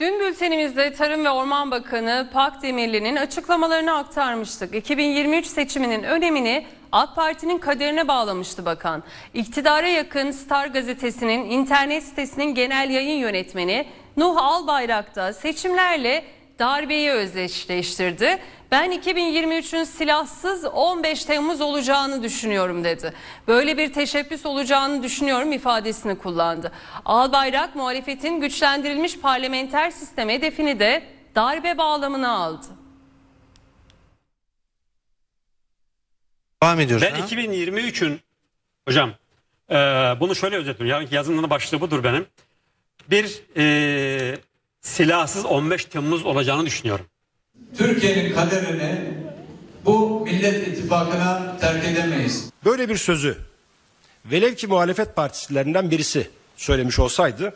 Dün bültenimizde Tarım ve Orman Bakanı Pak Demirli'nin açıklamalarını aktarmıştık. 2023 seçiminin önemini AK Parti'nin kaderine bağlamıştı bakan. İktidara yakın Star gazetesinin internet sitesinin genel yayın yönetmeni Nuh Albayrak da seçimlerle darbeyi özdeşleştirdi. Ben 2023'ün silahsız 15 Temmuz olacağını düşünüyorum dedi. Böyle bir teşebbüs olacağını düşünüyorum ifadesini kullandı. Albayrak muhalefetin güçlendirilmiş parlamenter sistem hedefini de darbe bağlamına aldı. Devam ediyoruz. Ben ha? 2023'ün hocam e, bunu şöyle özetliyorum. yani yazının başlığı budur benim. Bir e, silahsız 15 Temmuz olacağını düşünüyorum. Türkiye'nin kaderini bu Millet ittifakına terk edemeyiz. Böyle bir sözü velev ki muhalefet partilerinden birisi söylemiş olsaydı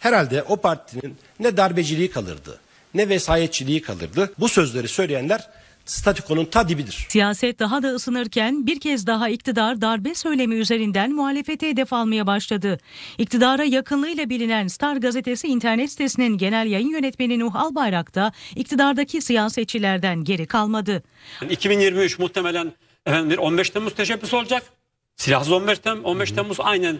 herhalde o partinin ne darbeciliği kalırdı ne vesayetçiliği kalırdı. Bu sözleri söyleyenler statikonun ta dibidir. Siyaset daha da ısınırken bir kez daha iktidar darbe söylemi üzerinden muhalefete hedef almaya başladı. İktidara yakınlığıyla bilinen Star gazetesi internet sitesinin genel yayın yönetmeni Nuh Albayrak da iktidardaki siyasetçilerden geri kalmadı. 2023 muhtemelen efendim bir 15 Temmuz teşebbüsü olacak. Silahsız 15 Temmuz, 15 Temmuz aynen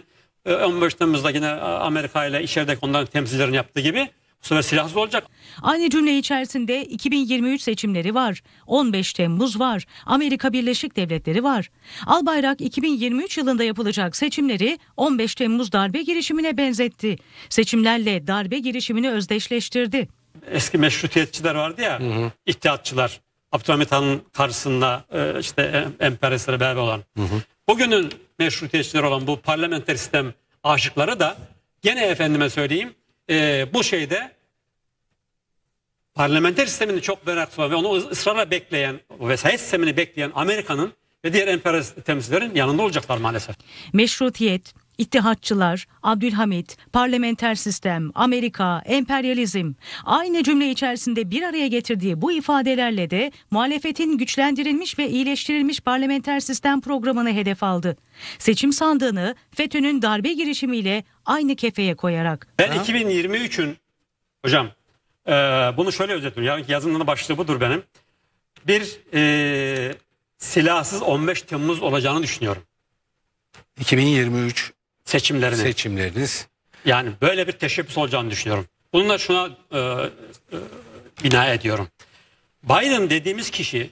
15 e, Temmuz'da yine e, Amerika ile içerideki onların temsilcilerin yaptığı gibi bu silahsız olacak. Aynı cümle içerisinde 2023 seçimleri var. 15 Temmuz var. Amerika Birleşik Devletleri var. Albayrak 2023 yılında yapılacak seçimleri 15 Temmuz darbe girişimine benzetti. Seçimlerle darbe girişimini özdeşleştirdi. Eski meşrutiyetçiler vardı ya, hı hı. ihtiyaççılar. Abdülhamit Han'ın karşısında e, işte e, emperyasıyla beraber olan. Hı hı. Bugünün meşrutiyetçileri olan bu parlamenter sistem aşıkları da gene efendime söyleyeyim e, bu şeyde parlamenter sistemini çok merak tutan ve onu ısrarla bekleyen, vesayet sistemini bekleyen Amerika'nın ve diğer emperyalist temsilcilerin yanında olacaklar maalesef. Meşrutiyet, İttihatçılar, Abdülhamit, parlamenter sistem, Amerika, emperyalizm aynı cümle içerisinde bir araya getirdiği bu ifadelerle de muhalefetin güçlendirilmiş ve iyileştirilmiş parlamenter sistem programını hedef aldı. Seçim sandığını FETÖ'nün darbe girişimiyle aynı kefeye koyarak. Ben 2023'ün hocam e, bunu şöyle özetliyorum. Yazımdan başlığı budur benim. Bir e, silahsız 15 Temmuz olacağını düşünüyorum. 2023 seçimlerini. Seçimleriniz. Yani böyle bir teşebbüs olacağını düşünüyorum. Bununla şuna e, e, bina ediyorum. Biden dediğimiz kişi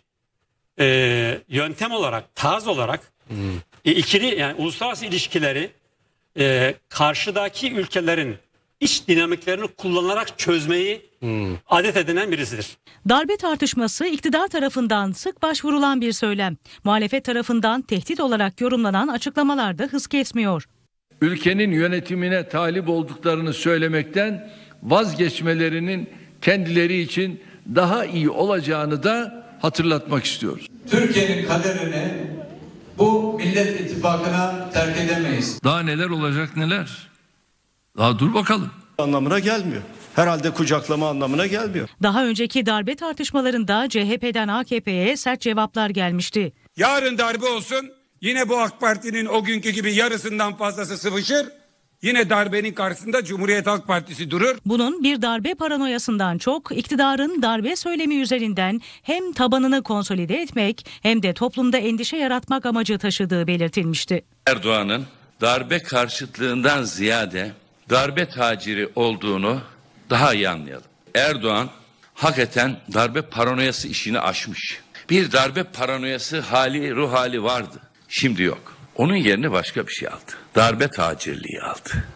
e, yöntem olarak, tarz olarak hmm. E, ikili yani uluslararası ilişkileri e, karşıdaki ülkelerin iç dinamiklerini kullanarak çözmeyi hmm. adet edinen birisidir. Darbe tartışması iktidar tarafından sık başvurulan bir söylem. Muhalefet tarafından tehdit olarak yorumlanan açıklamalarda hız kesmiyor ülkenin yönetimine talip olduklarını söylemekten vazgeçmelerinin kendileri için daha iyi olacağını da hatırlatmak istiyoruz. Türkiye'nin kaderini bu Millet İttifakı'na terk edemeyiz. Daha neler olacak neler? Daha dur bakalım. Anlamına gelmiyor herhalde kucaklama anlamına gelmiyor. Daha önceki darbe tartışmalarında CHP'den AKP'ye sert cevaplar gelmişti. Yarın darbe olsun Yine bu AK Parti'nin o günkü gibi yarısından fazlası sıvışır. Yine darbenin karşısında Cumhuriyet Halk Partisi durur. Bunun bir darbe paranoyasından çok iktidarın darbe söylemi üzerinden hem tabanını konsolide etmek hem de toplumda endişe yaratmak amacı taşıdığı belirtilmişti. Erdoğan'ın darbe karşıtlığından ziyade darbe taciri olduğunu daha iyi anlayalım. Erdoğan hakikaten darbe paranoyası işini aşmış. Bir darbe paranoyası hali, ruh hali vardı. Şimdi yok. Onun yerine başka bir şey aldı. Darbe tacirliği aldı.